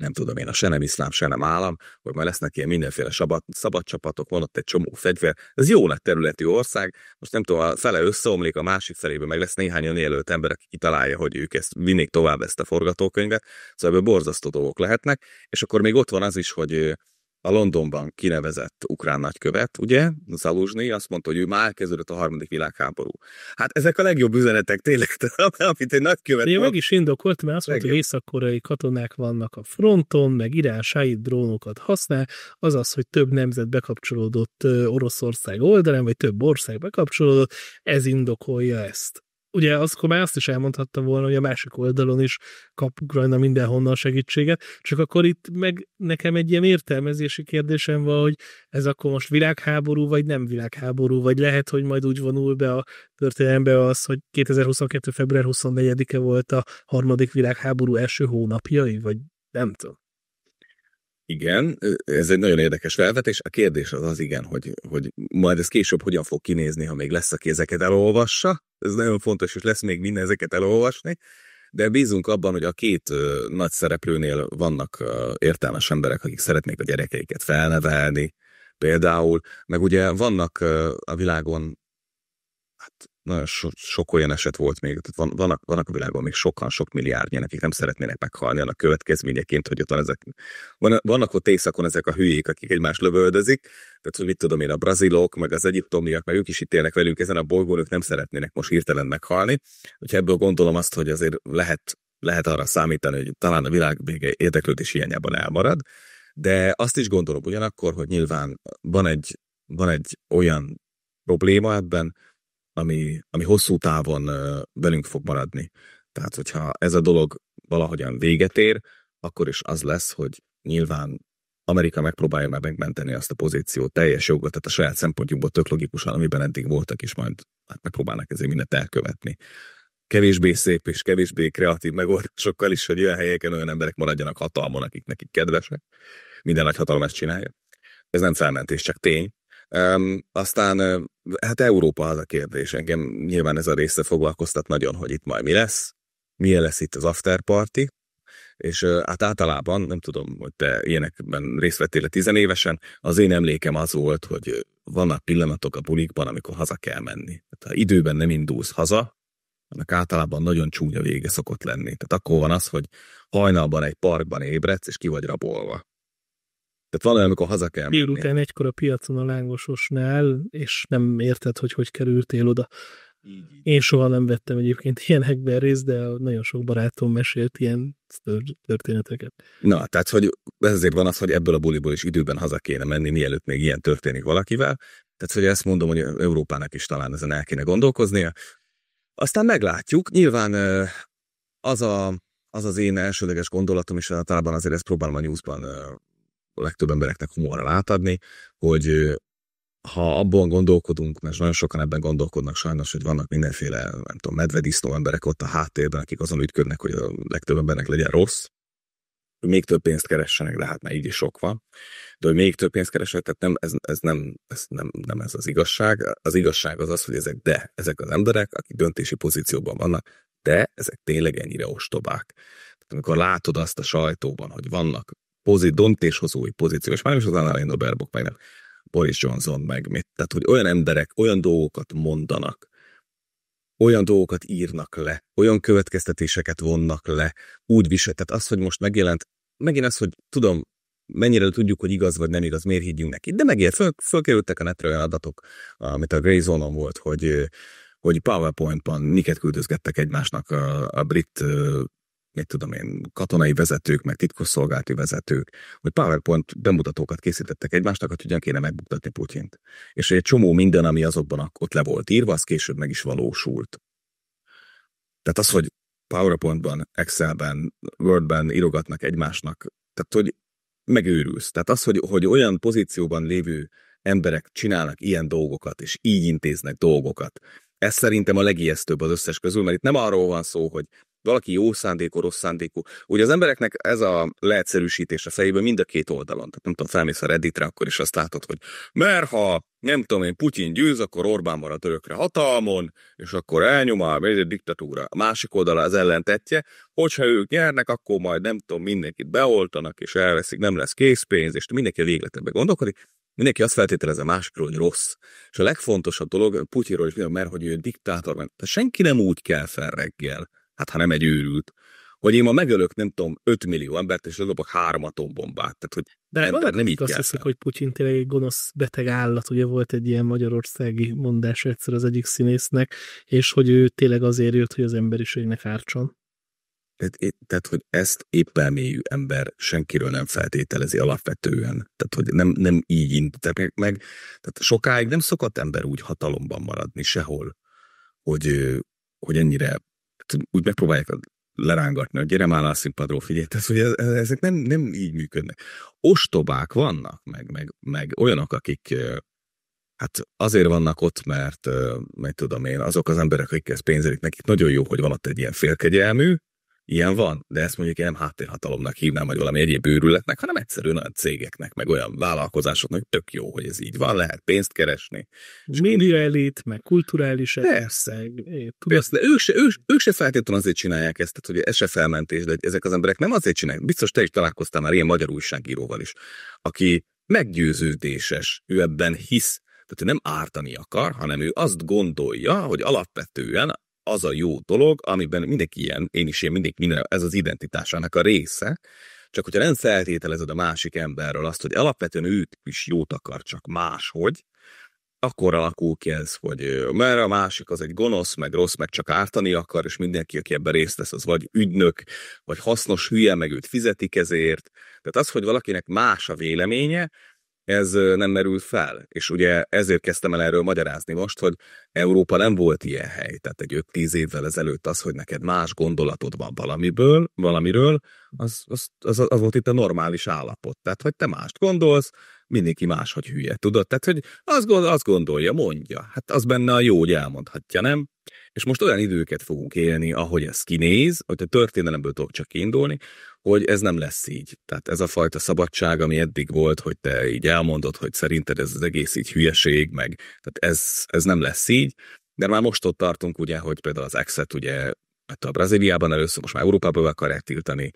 nem tudom én, a se nem iszlám, se nem állam, hogy majd lesznek ilyen mindenféle szabad, szabad csapatok, van ott egy csomó fegyver. Ez jó lett területi ország, most nem tudom, a fele összeomlik, a másik felében meg lesz néhány önjelölt ember, aki kitalálja, hogy ők ezt vinnék tovább ezt a forgatókönyvet, szóval ebből borzasztó dolgok lehetnek, és akkor még ott van az is, hogy a Londonban kinevezett ukrán nagykövet, ugye, Zaluzsni, azt mondta, hogy ő már elkezdődött a harmadik világháború. Hát ezek a legjobb üzenetek tényleg, amit egy nagykövet Ugye meg is indokolt, mert azt mondta, hogy észak-koreai katonák vannak a fronton, meg Irán sáid drónokat használ, azaz, hogy több nemzet bekapcsolódott Oroszország oldalán, vagy több ország bekapcsolódott, ez indokolja ezt ugye az, akkor már azt is elmondhatta volna, hogy a másik oldalon is kap Ukrajna mindenhonnan segítséget, csak akkor itt meg nekem egy ilyen értelmezési kérdésem van, hogy ez akkor most világháború, vagy nem világháború, vagy lehet, hogy majd úgy vonul be a történelembe az, hogy 2022. február 24-e volt a harmadik világháború első hónapjai, vagy nem tudom. Igen, ez egy nagyon érdekes felvetés. A kérdés az az igen, hogy, hogy majd ez később hogyan fog kinézni, ha még lesz, aki ezeket elolvassa. Ez nagyon fontos, és lesz még minden ezeket elolvasni. De bízunk abban, hogy a két ö, nagy szereplőnél vannak ö, értelmes emberek, akik szeretnék a gyerekeiket felnevelni, például. Meg ugye vannak ö, a világon hát nagyon so, sok olyan eset volt még, tehát van, vannak, vannak a világban még sokan, sok milliárdnyi, akik nem szeretnének meghalni, annak következményeként, hogy ott van ezek, van, vannak ott éjszakon ezek a hülyék, akik egymást lövöldözik, tehát hogy mit tudom én, a brazilok, meg az egyiptomiak, meg ők is itt élnek velünk ezen a bolygón, ők nem szeretnének most hirtelen meghalni, úgyhogy ebből gondolom azt, hogy azért lehet, lehet arra számítani, hogy talán a világ vége érdeklődés hiányában elmarad, de azt is gondolom ugyanakkor, hogy nyilván van egy, van egy olyan probléma ebben, ami, ami hosszú távon velünk fog maradni. Tehát, hogyha ez a dolog valahogyan véget ér, akkor is az lesz, hogy nyilván Amerika megpróbálja már megmenteni azt a pozíciót teljes jogot, tehát a saját szempontjukból tök logikusan, amiben eddig voltak, és majd hát megpróbálnak ezért mindent elkövetni. Kevésbé szép és kevésbé kreatív megoldásokkal is, hogy olyan helyeken olyan emberek maradjanak hatalmon, akik nekik kedvesek. Minden nagy hatalom ezt csinálja. Ez nem felmentés, csak tény. Um, aztán hát Európa az a kérdés. Engem nyilván ez a része foglalkoztat nagyon, hogy itt majd mi lesz, milyen lesz itt az party, és hát általában, nem tudom, hogy te ilyenekben részt vettél a tizenévesen, az én emlékem az volt, hogy vannak pillanatok a bulikban, amikor haza kell menni. Tehát ha időben nem indulsz haza, annak általában nagyon csúnya vége szokott lenni. Tehát akkor van az, hogy hajnalban egy parkban ébredsz, és ki vagy rabolva. Tehát van olyan, amikor haza kell menni. Délután egykor a piacon a lángososnál, és nem érted, hogy hogy kerültél oda. Én soha nem vettem egyébként ilyenekben részt, de nagyon sok barátom mesélt ilyen történeteket. Na, tehát, hogy ezért van az, hogy ebből a buliból is időben haza kéne menni, mielőtt még ilyen történik valakivel. Tehát, hogy ezt mondom, hogy Európának is talán ezen el kéne gondolkoznia. Aztán meglátjuk. Nyilván az a, az, az én elsőleges gondolatom, és általában azért ezt próbálom a newsban a legtöbb embereknek humorral átadni, hogy ha abban gondolkodunk, mert nagyon sokan ebben gondolkodnak sajnos, hogy vannak mindenféle, nem tudom, medvedisznó emberek ott a háttérben, akik azon ügyködnek, hogy a legtöbb embernek legyen rossz, még több pénzt keressenek, de hát már így is sok van, de hogy még több pénzt keresenek, tehát nem, ez, ez, nem, ez nem, nem ez az igazság. Az igazság az az, hogy ezek de, ezek az emberek, akik döntési pozícióban vannak, de ezek tényleg ennyire ostobák. Tehát amikor látod azt a sajtóban, hogy vannak pozí, döntéshozó pozíciós már is az Annalén Nobel-bokmánynak, Boris Johnson meg mit. Tehát, hogy olyan emberek olyan dolgokat mondanak, olyan dolgokat írnak le, olyan következtetéseket vonnak le, úgy visel, tehát az, hogy most megjelent, megint az, hogy tudom, mennyire tudjuk, hogy igaz vagy nem igaz, miért higgyünk neki. De megért, föl, fölkerültek a netre olyan adatok, amit a Grey zone volt, hogy hogy PowerPoint-ban niket küldözgettek egymásnak a, a brit mit tudom én, katonai vezetők, meg titkosszolgálati vezetők, hogy PowerPoint bemutatókat készítettek egymásnak, hogy hogyan kéne megbuktatni Putyint. És egy csomó minden, ami azokban ott le volt írva, az később meg is valósult. Tehát az, hogy PowerPointban, Excelben, Wordben írogatnak egymásnak, tehát hogy megőrülsz. Tehát az, hogy, hogy olyan pozícióban lévő emberek csinálnak ilyen dolgokat, és így intéznek dolgokat, ez szerintem a legijesztőbb az összes közül, mert itt nem arról van szó, hogy valaki jó szándékú, rossz szándékú. Ugye az embereknek ez a leegyszerűsítés a fejében mind a két oldalon. Tehát nem tudom, felmész a Redditre, akkor is azt látod, hogy mert ha nem tudom én, Putyin győz, akkor Orbán marad örökre hatalmon, és akkor elnyom a diktatúra. A másik oldala az ellentetje, hogyha ők nyernek, akkor majd nem tudom, mindenkit beoltanak, és elveszik, nem lesz készpénz, és mindenki a végletekbe gondolkodik. Mindenki azt feltételez a másikról, hogy rossz. És a legfontosabb dolog, Putyiról is, mert hogy ő diktátor, mert senki nem úgy kell fel reggel, Hát ha nem egy őrült. Hogy én ma megölök, nem tudom, 5 millió embert, és ledobok három atombombát. Tehát, hogy de nem, nem, nem így azt hiszem, hogy Putyin tényleg egy gonosz beteg állat. Ugye volt egy ilyen magyarországi mondás egyszer az egyik színésznek, és hogy ő tényleg azért jött, hogy az emberiségnek ártson. Tehát, tehát, hogy ezt épp elmélyű ember senkiről nem feltételezi alapvetően. Tehát, hogy nem, nem így indít meg, meg. Tehát sokáig nem szokott ember úgy hatalomban maradni sehol, hogy, hogy ennyire Hát, úgy megpróbálják lerángatni, hogy gyere már a színpadról, figyelj, tehát, hogy e-, e-, ezek nem, nem így működnek. Ostobák vannak, meg, meg, meg olyanok, akik hát azért vannak ott, mert, mert tudom én, azok az emberek, akik ezt pénzelik, nekik nagyon jó, hogy van ott egy ilyen félkegyelmű, Ilyen van, de ezt mondjuk nem háttérhatalomnak hívnám, vagy valami egyéb őrületnek, hanem egyszerűen olyan cégeknek, meg olyan vállalkozásoknak tök jó, hogy ez így van, lehet pénzt keresni. És média elit, meg kulturális Persze. Persze, de ők se, ők, ők se feltétlenül azért csinálják ezt, tehát hogy ez se felmentés, de ezek az emberek nem azért csinálják. Biztos te is találkoztál már ilyen magyar újságíróval is, aki meggyőződéses, ő ebben hisz, tehát ő nem ártani akar, hanem ő azt gondolja, hogy alapvetően az a jó dolog, amiben mindenki ilyen, én is ilyen, mindenki minden, ez az identitásának a része, csak hogyha nem feltételezed a másik emberről azt, hogy alapvetően őt is jót akar, csak máshogy, akkor alakul ki ez, hogy mert a másik az egy gonosz, meg rossz, meg csak ártani akar, és mindenki, aki ebben részt vesz, az vagy ügynök, vagy hasznos hülye, meg őt fizetik ezért. Tehát az, hogy valakinek más a véleménye, ez nem merül fel. És ugye ezért kezdtem el erről magyarázni most, hogy Európa nem volt ilyen hely. Tehát egy 5-10 évvel ezelőtt az, hogy neked más gondolatod van valamiből, valamiről, az, az, az, az volt itt a normális állapot. Tehát, hogy te mást gondolsz, mindenki hogy hülye, tudod? Tehát, hogy azt, gond, azt gondolja, mondja. Hát az benne a jó, hogy elmondhatja, nem? És most olyan időket fogunk élni, ahogy ez kinéz, hogy a történelemből tudok csak kiindulni, hogy ez nem lesz így. Tehát ez a fajta szabadság, ami eddig volt, hogy te így elmondod, hogy szerinted ez az egész így hülyeség, meg tehát ez, ez nem lesz így, de már most ott tartunk ugye, hogy például az exet ugye mert hát a Brazíliában először, most már Európában akarják tiltani,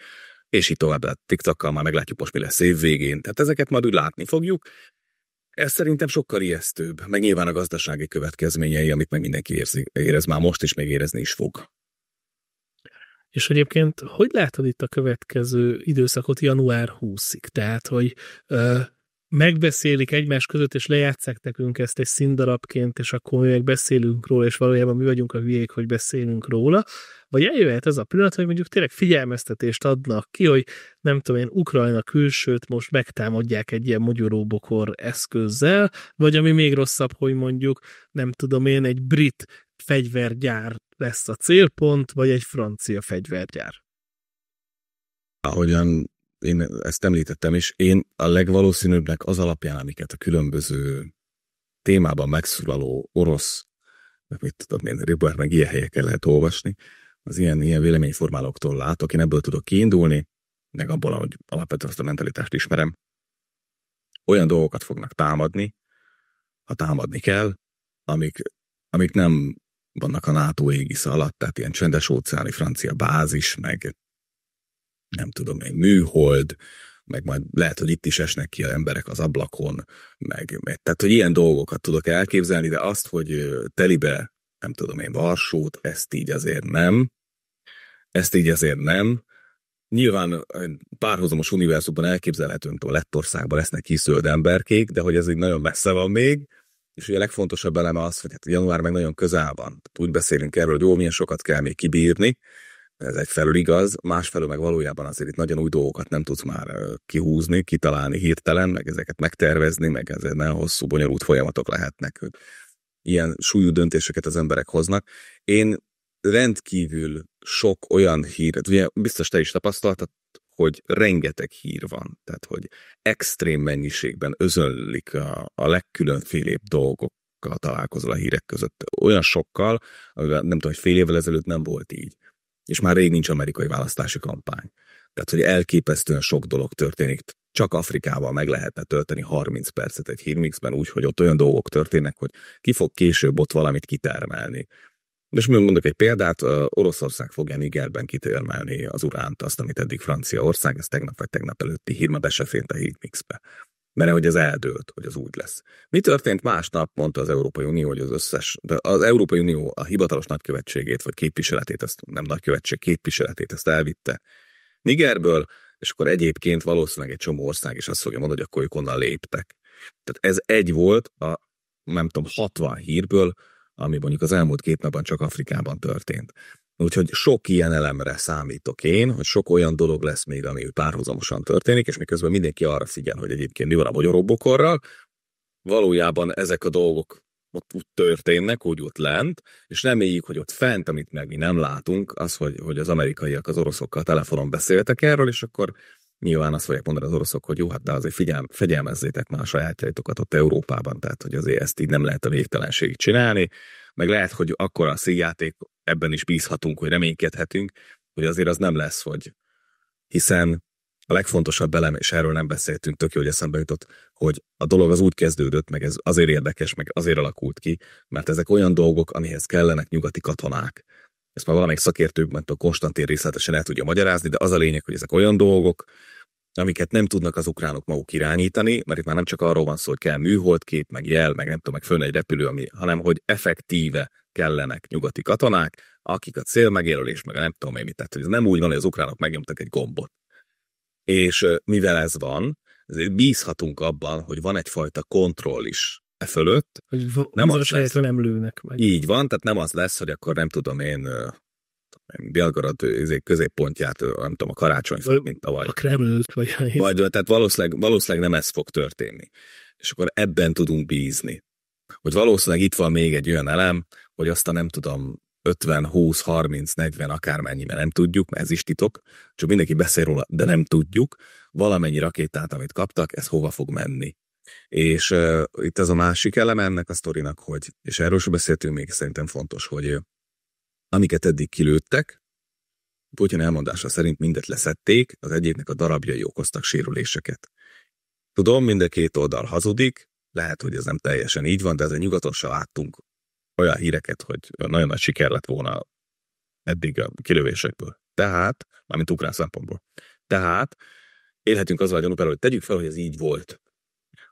és így tovább, a TikTokkal már meglátjuk most mi lesz év végén. Tehát ezeket majd úgy látni fogjuk. Ez szerintem sokkal ijesztőbb, meg nyilván a gazdasági következményei, amit meg mindenki érzi, érez már most, és még érezni is fog. És egyébként, hogy látod itt a következő időszakot január 20-ig? Tehát, hogy ö, megbeszélik egymás között, és lejátszák nekünk ezt egy színdarabként, és akkor mi meg beszélünk róla, és valójában mi vagyunk a hülyék, hogy beszélünk róla, vagy eljöhet ez a pillanat, hogy mondjuk tényleg figyelmeztetést adnak ki, hogy nem tudom én, Ukrajna külsőt most megtámadják egy ilyen mogyoróbokor eszközzel, vagy ami még rosszabb, hogy mondjuk, nem tudom én, egy brit fegyvergyár lesz a célpont, vagy egy francia fegyvergyár. Ahogyan én ezt említettem is, én a legvalószínűbbnek az alapján, amiket a különböző témában megszólaló orosz, mit tudom én, Ribber, meg ilyen helyeken lehet olvasni, az ilyen, ilyen véleményformálóktól látok, én ebből tudok kiindulni, meg abból, hogy alapvetően azt a mentalitást ismerem, olyan dolgokat fognak támadni, ha támadni kell, amik, amik nem vannak a NATO égisze alatt, tehát ilyen csendes óceáni francia bázis, meg nem tudom én, műhold, meg majd lehet, hogy itt is esnek ki a emberek az ablakon, meg, tehát, hogy ilyen dolgokat tudok elképzelni, de azt, hogy telibe, nem tudom én, Varsót, ezt így azért nem, ezt így azért nem, Nyilván párhuzamos univerzumban elképzelhető, hogy Lettországban lesznek kiszöld emberkék, de hogy ez így nagyon messze van még, és ugye a legfontosabb eleme az, hogy hát január meg nagyon közel van. Tehát úgy beszélünk erről, hogy jó, milyen sokat kell még kibírni, ez egyfelől igaz, másfelől meg valójában azért itt nagyon új dolgokat nem tudsz már kihúzni, kitalálni hirtelen, meg ezeket megtervezni, meg ez nagyon hosszú, bonyolult folyamatok lehetnek. Hogy ilyen súlyú döntéseket az emberek hoznak. Én rendkívül sok olyan hírt, hát ugye biztos te is tapasztaltad, hogy rengeteg hír van, tehát hogy extrém mennyiségben özönlik a, a legkülönfélébb dolgokkal találkozol a hírek között. Olyan sokkal, amivel nem tudom, hogy fél évvel ezelőtt nem volt így. És már rég nincs amerikai választási kampány. Tehát, hogy elképesztően sok dolog történik. Csak Afrikával meg lehetne tölteni 30 percet egy hírmixben úgy, hogy ott olyan dolgok történnek, hogy ki fog később ott valamit kitermelni. És mondok egy példát, Oroszország fogja Nigerben kitérmelni az uránt, azt, amit eddig Franciaország, ez tegnap vagy tegnap előtti hírmad szerint a Mixbe. Mert hogy ez eldőlt, hogy az úgy lesz. Mi történt másnap, mondta az Európai Unió, hogy az összes, de az Európai Unió a hivatalos nagykövetségét, vagy képviseletét, ezt nem nagykövetség, képviseletét, ezt elvitte Nigerből, és akkor egyébként valószínűleg egy csomó ország is azt fogja mondani, hogy akkor ők onnan léptek. Tehát ez egy volt a, nem tudom, 60 hírből, ami mondjuk az elmúlt két napban csak Afrikában történt. Úgyhogy sok ilyen elemre számítok én, hogy sok olyan dolog lesz még, ami párhuzamosan történik, és miközben mindenki arra figyel, hogy egyébként mi van a magyaróbokorral, valójában ezek a dolgok ott úgy történnek, úgy ott lent, és nem éljük, hogy ott fent, amit meg mi nem látunk, az, hogy, hogy az amerikaiak az oroszokkal telefonon beszéltek erről, és akkor Nyilván azt fogják mondani az oroszok, hogy jó, hát de azért figyelm, fegyelmezzétek már a sajátjaitokat ott Európában, tehát hogy azért ezt így nem lehet a végtelenségig csinálni, meg lehet, hogy akkor a szíjáték, ebben is bízhatunk, hogy reménykedhetünk, hogy azért az nem lesz, hogy hiszen a legfontosabb elem, és erről nem beszéltünk, tök jó, hogy eszembe jutott, hogy a dolog az úgy kezdődött, meg ez azért érdekes, meg azért alakult ki, mert ezek olyan dolgok, amihez kellenek nyugati katonák ezt már valamelyik szakértők, mert a Konstantin részletesen el tudja magyarázni, de az a lényeg, hogy ezek olyan dolgok, amiket nem tudnak az ukránok maguk irányítani, mert itt már nem csak arról van szó, hogy kell műholdkép, meg jel, meg nem tudom, meg fönn egy repülő, ami, hanem hogy effektíve kellenek nyugati katonák, akik a cél célmegjelölés, meg nem tudom én mit. Tehát, hogy ez nem úgy van, hogy az ukránok megnyomtak egy gombot. És mivel ez van, ezért bízhatunk abban, hogy van egyfajta kontroll is E fölött. Hogy nem az lesz, nem lőnek meg. Így van, tehát nem az lesz, hogy akkor nem tudom én Belgarad izé, középpontját, nem tudom, a karácsony, vagy, mint tavaly. A Kremlőt, vagy... vagy tehát valószínűleg, valószínűleg nem ez fog történni. És akkor ebben tudunk bízni. Hogy valószínűleg itt van még egy olyan elem, hogy azt a nem tudom, 50, 20, 30, 40, akármennyi, mert nem tudjuk, mert ez is titok, csak mindenki beszél róla, de nem tudjuk, valamennyi rakétát, amit kaptak, ez hova fog menni. És uh, itt az a másik eleme ennek a sztorinak, hogy, és erről is beszéltünk még, szerintem fontos, hogy uh, amiket eddig kilőttek, Putyin elmondása szerint mindet leszették, az egyébnek a darabjai okoztak sérüléseket. Tudom, mind a két oldal hazudik, lehet, hogy ez nem teljesen így van, de ezen se láttunk olyan híreket, hogy nagyon nagy siker lett volna eddig a kilövésekből. Tehát, mármint ukrán szempontból. Tehát élhetünk azzal a gyanúperrel, hogy tegyük fel, hogy ez így volt.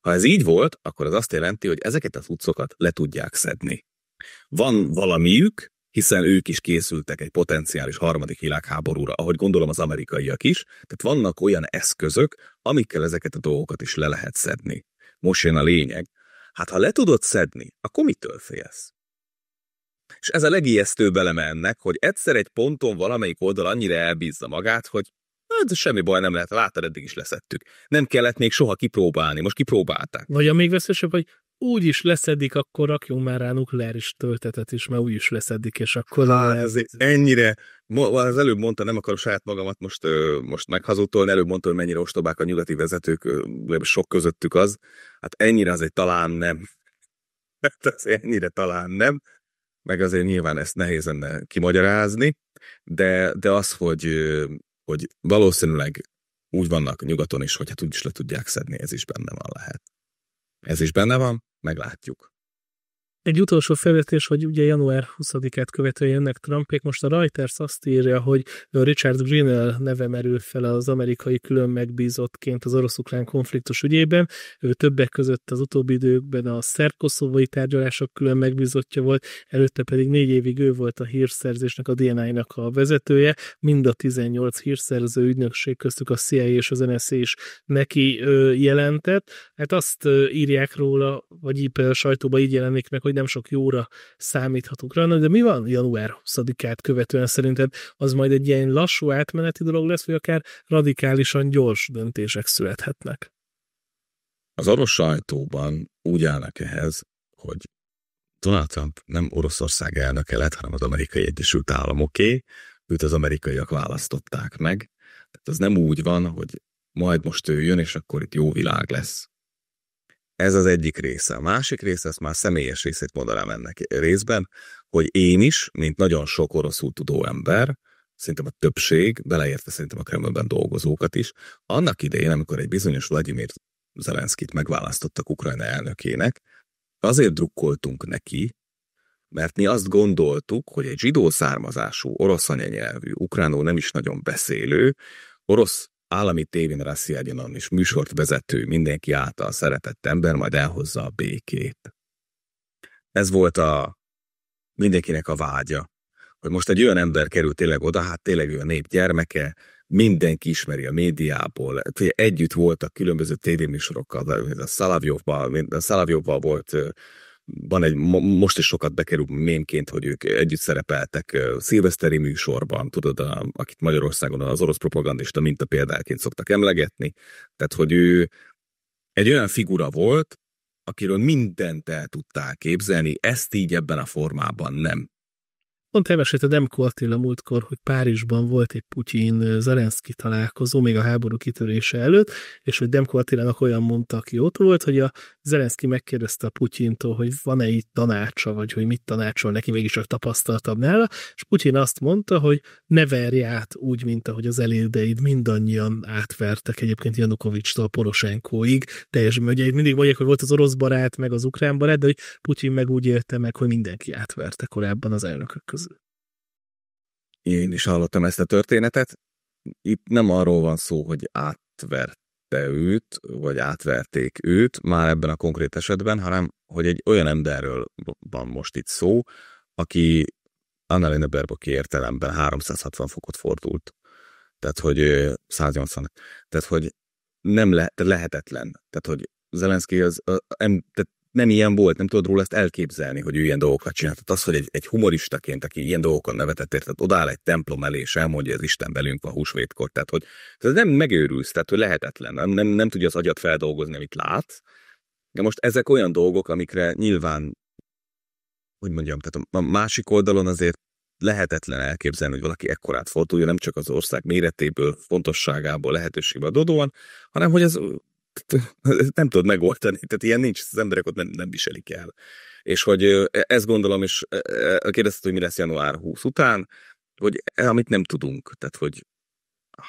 Ha ez így volt, akkor az azt jelenti, hogy ezeket a cuccokat le tudják szedni. Van valamiük, hiszen ők is készültek egy potenciális harmadik világháborúra, ahogy gondolom az amerikaiak is, tehát vannak olyan eszközök, amikkel ezeket a dolgokat is le lehet szedni. Most jön a lényeg. Hát ha le tudod szedni, akkor mitől félsz? És ez a legijesztőbb eleme ennek, hogy egyszer egy ponton valamelyik oldal annyira elbízza magát, hogy ez hát, semmi baj nem lehet, láttad, eddig is leszettük. Nem kellett még soha kipróbálni, most kipróbálták. Vagy a még veszélyesebb, hogy úgy is leszedik, akkor rakjunk már rá nukleáris töltetet is, mert úgy is leszedik, és akkor... Na, hát, ez ennyire, az előbb mondta, nem akarom saját magamat most, most meghazudtolni, előbb mondta, hogy mennyire ostobák a nyugati vezetők, sok közöttük az, hát ennyire azért talán nem. Hát azért ennyire talán nem, meg azért nyilván ezt nehéz enne kimagyarázni, de, de az, hogy hogy valószínűleg úgy vannak nyugaton is, hogy hát is le tudják szedni, ez is benne van lehet. Ez is benne van, meglátjuk. Egy utolsó felvetés, hogy ugye január 20-át követően jönnek Trumpék. Most a Reuters azt írja, hogy Richard Greenell neve merül fel az amerikai külön megbízottként az orosz-ukrán konfliktus ügyében. Ő többek között az utóbbi időkben a szerkoszovai tárgyalások külön megbízottja volt, előtte pedig négy évig ő volt a hírszerzésnek, a DNI-nak a vezetője. Mind a 18 hírszerző ügynökség köztük a CIA és az NSZ is neki jelentett. Hát azt írják róla, vagy így sajtóban így jelenik meg, hogy hogy nem sok jóra számíthatunk rá, de mi van január 20-át követően szerinted? Az majd egy ilyen lassú átmeneti dolog lesz, vagy akár radikálisan gyors döntések születhetnek? Az orosz sajtóban úgy állnak ehhez, hogy Donald Trump nem Oroszország elnöke lett, hanem az amerikai Egyesült Államoké, őt az amerikaiak választották meg. Tehát az nem úgy van, hogy majd most ő jön, és akkor itt jó világ lesz. Ez az egyik része. A másik része, ezt már személyes részét mondanám ennek részben, hogy én is, mint nagyon sok oroszul tudó ember, szerintem a többség, beleértve szerintem a Kremlben dolgozókat is, annak idején, amikor egy bizonyos Vladimir Zelenszkit megválasztottak Ukrajna elnökének, azért drukkoltunk neki, mert mi azt gondoltuk, hogy egy zsidó származású, orosz anyanyelvű, ukránul nem is nagyon beszélő, orosz állami tévén Rassziágyanon is műsort vezető, mindenki által szeretett ember majd elhozza a békét. Ez volt a mindenkinek a vágya, hogy most egy olyan ember kerül tényleg oda, hát tényleg ő a nép gyermeke, mindenki ismeri a médiából. Együtt voltak különböző tévéműsorokkal, a Szalavjovval, a Szalavjovval volt van egy, most is sokat bekerül mémként, hogy ők együtt szerepeltek szilveszteri műsorban, tudod, a, akit Magyarországon az orosz propagandista minta példáként szoktak emlegetni. Tehát, hogy ő egy olyan figura volt, akiről mindent el tudtál képzelni, ezt így ebben a formában nem. Pont elmesélte Demko Attila múltkor, hogy Párizsban volt egy Putyin-Zelenszki találkozó, még a háború kitörése előtt, és hogy Demko Attilának olyan mondta, aki ott volt, hogy a Zelenszky megkérdezte a Putyintól, hogy van-e itt tanácsa, vagy hogy mit tanácsol neki, mégis csak tapasztaltabb nála, és Putyin azt mondta, hogy ne verj át úgy, mint ahogy az elődeid mindannyian átvertek egyébként Janukovics-tól Poroshenkóig, teljes mögyeid. Mindig mondják, hogy volt az orosz barát, meg az ukrán barát, de hogy Putyin meg úgy érte meg, hogy mindenki átverte korábban az elnökök közül. Én is hallottam ezt a történetet. Itt nem arról van szó, hogy átvert megverte őt, vagy átverték őt, már ebben a konkrét esetben, hanem hogy egy olyan emberről van most itt szó, aki Annalena Berboki értelemben 360 fokot fordult. Tehát, hogy 180. Tehát, hogy nem le, lehetetlen. Tehát, hogy Zelenszky az, az, az tehát nem ilyen volt, nem tudod róla ezt elképzelni, hogy ő ilyen dolgokat csinált. Tehát az, hogy egy, egy humoristaként, aki ilyen dolgokon nevetett, érted, odáll egy templom elé, és elmondja, az Isten velünk van húsvétkor. Tehát, hogy tehát nem megőrülsz, tehát, hogy lehetetlen. Nem, nem, nem tudja az agyat feldolgozni, amit lát. De most ezek olyan dolgok, amikre nyilván, hogy mondjam, tehát a másik oldalon azért lehetetlen elképzelni, hogy valaki ekkorát fordulja, nem csak az ország méretéből, fontosságából, lehetőségből adódóan, hanem hogy ez nem tudod megoldani, tehát ilyen nincs, az emberek ott nem, nem viselik el. És hogy e, ezt gondolom, és e, e, kérdezted, hogy mi lesz január 20 után, hogy amit nem tudunk, tehát hogy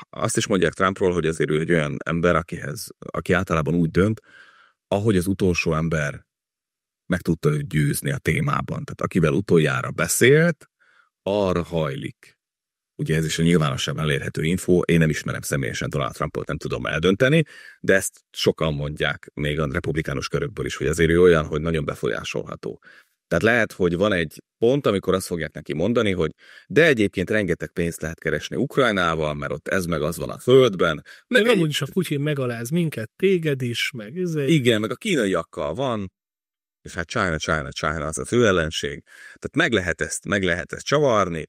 azt is mondják Trumpról, hogy azért ő egy olyan ember, akihez, aki általában úgy dönt, ahogy az utolsó ember meg tudta őt győzni a témában. Tehát akivel utoljára beszélt, arra hajlik. Ugye ez is a nyilvánosan elérhető info, én nem ismerem személyesen Donald Trumpot, nem tudom eldönteni, de ezt sokan mondják még a republikánus körökből is, hogy azért ő olyan, hogy nagyon befolyásolható. Tehát lehet, hogy van egy pont, amikor azt fogják neki mondani, hogy de egyébként rengeteg pénzt lehet keresni Ukrajnával, mert ott ez meg az van a földben. Meg, meg amúgy is a Putyin megaláz minket, téged is, meg ez egy... Igen, meg a kínaiakkal van, és hát China, China, China az a fő ellenség. Tehát meg lehet ezt, meg lehet ezt csavarni,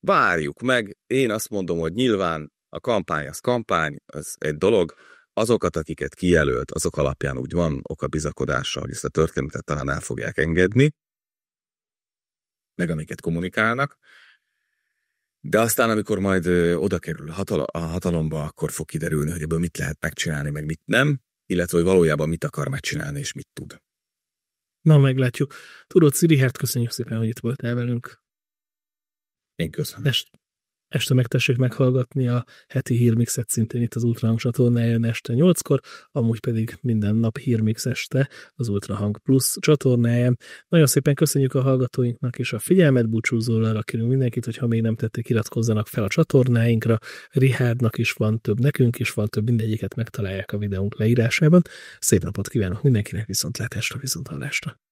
Várjuk meg, én azt mondom, hogy nyilván a kampány az kampány, az egy dolog, azokat, akiket kijelölt, azok alapján úgy van oka bizakodásra, hogy ezt a történetet talán el fogják engedni, meg amiket kommunikálnak, de aztán, amikor majd oda kerül a hatalomba, akkor fog kiderülni, hogy ebből mit lehet megcsinálni, meg mit nem, illetve hogy valójában mit akar megcsinálni, és mit tud. Na, meglátjuk. Tudod, Szirihert, köszönjük szépen, hogy itt voltál velünk. Én köszönöm. Est, este megtessék meghallgatni a heti hírmixet szintén itt az Ultrahang csatornáján este 8-kor, amúgy pedig minden nap hírmix este az Ultrahang Plus csatornáján. Nagyon szépen köszönjük a hallgatóinknak és a figyelmet, búcsúzóra rakírunk mindenkit, hogy ha még nem tették, iratkozzanak fel a csatornáinkra. Rihárdnak is van több, nekünk is van több, mindegyiket megtalálják a videónk leírásában. Szép napot kívánok mindenkinek, viszontlátásra, viszonthallásra!